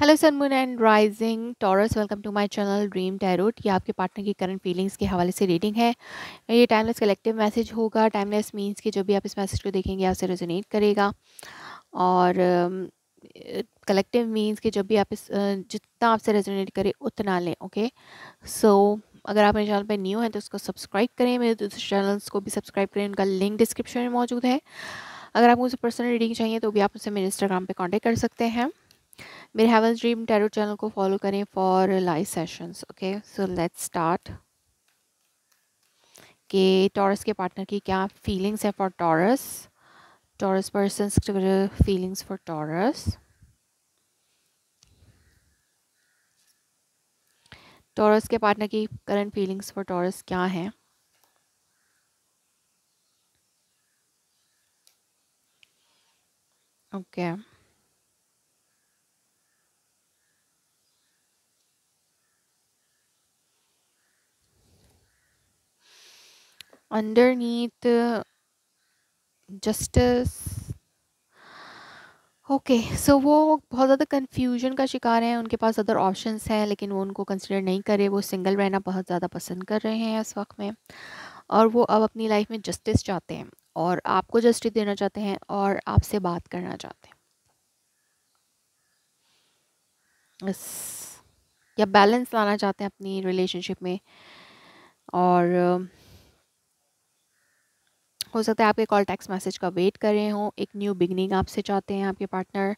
Hello sun moon and rising Taurus welcome to my channel dream tarot ये आपके partner की current feelings के हवाले से रीडिंग है ये टाइमलेस कलेक्टिव मैसेज होगा टाइमलेस मींस कि जो भी आप इस मैसेज को देखेंगे आपसे रेजोनेट करेगा और कलेक्टिव um, मींस कि जब भी आप इस जितना आपसे रेजोनेट करे उतना लें ओके सो अगर आप मेरे चैनल पर न्यू हैं तो उसको सब्सक्राइब करें मेरे दूसरे चैनल्स को भी सब्सक्राइब करें उनका लिंक डिस्क्रिप्शन में मौजूद है अगर आपको मुझे पर्सनल रीडिंग चाहिए तो भी आप उसे मेरे इंस्टाग्राम पर कॉन्टेक्ट कर सकते हैं मेरे हेवन ड्रीम टैरो चैनल को फॉलो करें for live sessions okay so let's start के टॉरस के पार्टनर की क्या फीलिंग्स है for Taurus Taurus person feelings for Taurus Taurus के पार्टनर की करंट फीलिंग्स फॉर टॉरस क्या हैं okay okay. underneath justice okay so वो बहुत ज़्यादा कन्फ्यूजन का शिकार हैं उनके पास अदर ऑप्शंस हैं लेकिन वो उनको कंसिडर नहीं करे वो सिंगल रहना बहुत ज़्यादा पसंद कर रहे हैं इस वक्त में और वो अब अपनी लाइफ में जस्टिस चाहते हैं और आपको जस्टिस देना चाहते हैं और आपसे बात करना चाहते हैं बस या बैलेंस लाना चाहते हैं अपनी रिलेशनशिप में और हो सकता है आपके कॉल टैक्स मैसेज का वेट कर रहे हों एक न्यू बिगनिंग आपसे चाहते हैं आपके पार्टनर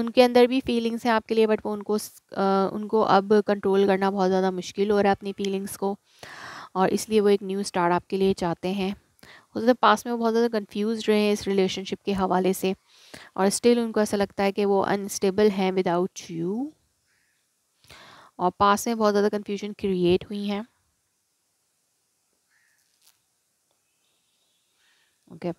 उनके अंदर भी फीलिंग्स हैं आपके लिए बट वो उनको आ, उनको अब कंट्रोल करना बहुत ज़्यादा मुश्किल हो रहा है अपनी फीलिंग्स को और इसलिए वो एक न्यू स्टार्ट आपके लिए चाहते हैं हो सकता है पास में वो बहुत ज़्यादा कंफ्यूज रहे हैं इस रिलेशनशिप के हवाले से और स्टिल उनको ऐसा लगता है कि वो अनस्टेबल हैं विदाउट यू और पास में बहुत ज़्यादा कन्फ्यूजन क्रिएट हुई हैं ओके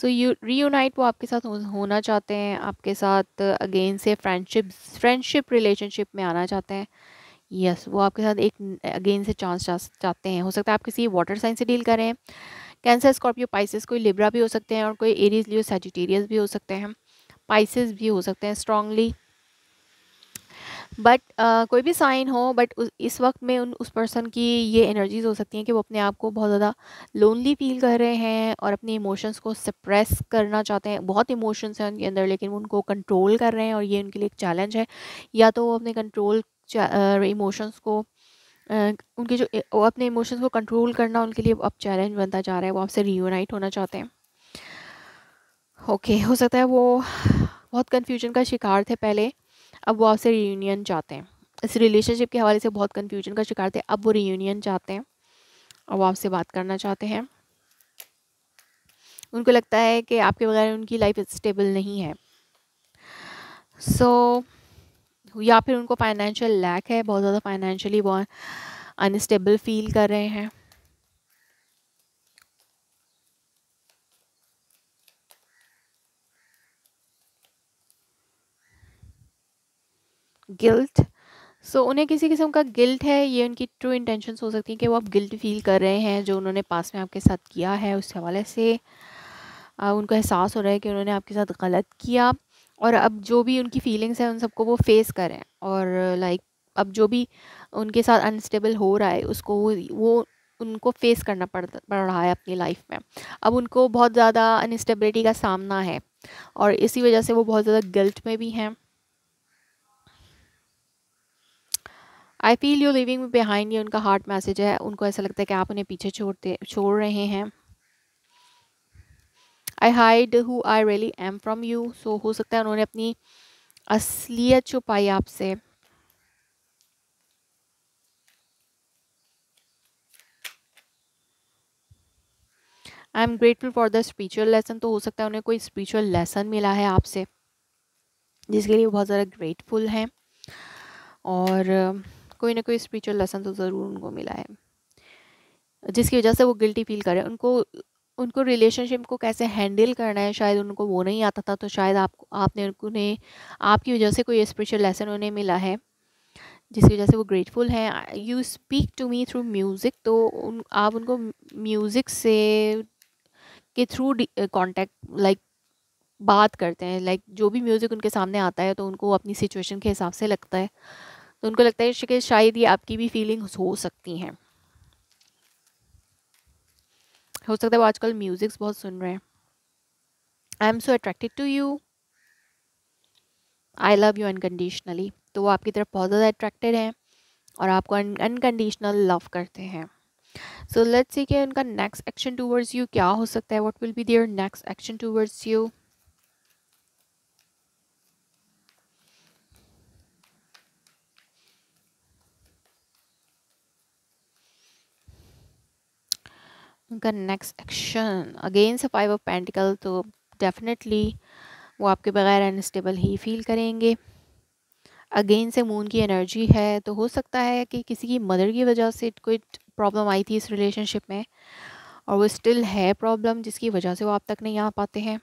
सो यू रीयूनाइट वो आपके साथ होना चाहते हैं आपके साथ अगेन से फ्रेंडशिप फ्रेंडशिप रिलेशनशिप में आना चाहते हैं यस yes, वो आपके साथ एक अगेन से चांस चाहते हैं हो सकता है आप किसी वाटर साइन से डील करें कैंसर स्कॉर्पियो पाइसिस कोई लिब्रा भी हो सकते हैं और कोई एरीज लियो सेजिटेरियस भी हो सकते हैं पाइसिस भी हो सकते हैं स्ट्रांगली बट uh, कोई भी साइन हो बट इस वक्त में उन उस पर्सन की ये एनर्जीज हो सकती हैं कि वो अपने आप को बहुत ज़्यादा लोनली फील कर रहे हैं और अपने इमोशंस को सप्रेस करना चाहते हैं बहुत इमोशंस हैं उनके अंदर लेकिन वो उनको कंट्रोल कर रहे हैं और ये उनके लिए एक चैलेंज है या तो वो अपने कंट्रोल इमोशंस को Uh, उनके जो वो अपने इमोशंस को कंट्रोल करना उनके लिए अब चैलेंज बनता जा रहा है वो आपसे रीयूनाइट होना चाहते हैं ओके okay, हो सकता है वो बहुत कन्फ्यूजन का शिकार थे पहले अब वो आपसे रीयूनियन चाहते हैं इस रिलेशनशिप के हवाले से बहुत कन्फ्यूजन का शिकार थे अब वो रीयूनियन चाहते हैं और वो आपसे बात करना चाहते हैं उनको लगता है कि आपके बगैर उनकी लाइफ स्टेबल नहीं है सो so, या फिर उनको फाइनेंशियल लैक है बहुत ज़्यादा फाइनेंशियली वो अनस्टेबल फील कर रहे हैं गिल्ट सो so, उन्हें किसी किस्म का गिल्ट है ये उनकी ट्रू इंटेंशंस हो सकती हैं कि वो आप गिल्ट फील कर रहे हैं जो उन्होंने पास में आपके साथ किया है उस हवाले से आ, उनको एहसास हो रहा है कि उन्होंने आपके साथ गलत किया और अब जो भी उनकी फीलिंग्स हैं उन सबको वो फेस करें और लाइक अब जो भी उनके साथ अनस्टेबल हो रहा है उसको वो, उनको फेस करना पड़ पड़ रहा है अपनी लाइफ में अब उनको बहुत ज़्यादा अनस्टेबिलिटी का सामना है और इसी वजह से वो बहुत ज़्यादा गिल्ट में भी हैं I feel you living behind ये उनका हार्ट मैसेज है उनको ऐसा लगता है कि आप उन्हें पीछे छोड़ते छोड़ रहे हैं I hide who I really am from you so हो सकता है उन्होंने अपनी असलियत छुपाई आपसे I am grateful for the spiritual lesson तो हो सकता है उन्हें कोई स्परिचुअल लेसन मिला है आपसे जिसके लिए वो बहुत ज़्यादा ग्रेटफुल हैं और कोई ना कोई स्परिचुअल लेसन तो ज़रूर उनको मिला है जिसकी वजह से वो गिल्टी फील करें उनको उनको रिलेशनशिप को कैसे हैंडल करना है शायद उनको वो नहीं आता था तो शायद आप आपने उन्हें आपकी वजह से कोई स्परिचुअल लेसन उन्हें मिला है जिसकी वजह से वो ग्रेटफुल हैं you speak to me through music तो उन आप उनको म्यूज़िक से के थ्रू कॉन्टैक्ट लाइक बात करते हैं लाइक like, जो भी म्यूज़िक उनके सामने आता है तो उनको अपनी सिचुएशन के हिसाब से लगता है तो उनको लगता है कि शायद ये आपकी भी फीलिंग्स हो सकती हैं हो सकता है वो आजकल म्यूज़िक्स बहुत सुन रहे हैं I am so attracted to you I love you unconditionally तो वो आपकी तरफ बहुत ज़्यादा अट्रैक्टेड हैं और आपको अनकंडीशनल लव करते हैं सो लेट्स सी कि उनका नेक्स्ट एक्शन टूवर्ड्स यू क्या हो सकता है what will be their next action towards you उनका next action against five of pentacle तो डेफिनेटली वो आपके बगैर अनस्टेबल ही फील करेंगे अगेन से मून की एनर्जी है तो हो सकता है कि किसी की मदर की वजह से कोई प्रॉब्लम आई थी इस रिलेशनशिप में और वो स्टिल है प्रॉब्लम जिसकी वजह से वो आप तक नहीं आ पाते हैं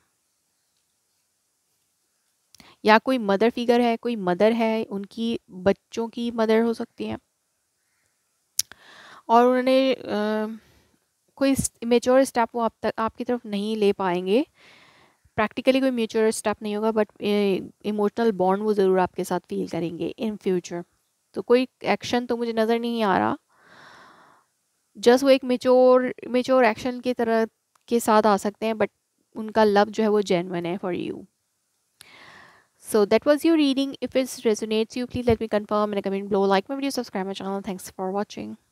या कोई मदर फिगर है कोई मदर है उनकी बच्चों की मदर हो सकती है और उन्होंने कोई मेच्योर स्टेप वो आप तक आपकी तरफ नहीं ले पाएंगे प्रैक्टिकली कोई मेच्योर स्टेप नहीं होगा बट इमोशनल बॉन्ड वो ज़रूर आपके साथ फील करेंगे इन फ्यूचर तो कोई एक्शन तो मुझे नज़र नहीं आ रहा जस्ट वो एक मेच्योर मेच्योर एक्शन की तरह के साथ आ सकते हैं बट उनका लव जो है वो जेनवन है for you so that was your reading if it's resonates you please let me confirm in comment below like my video subscribe my channel thanks for watching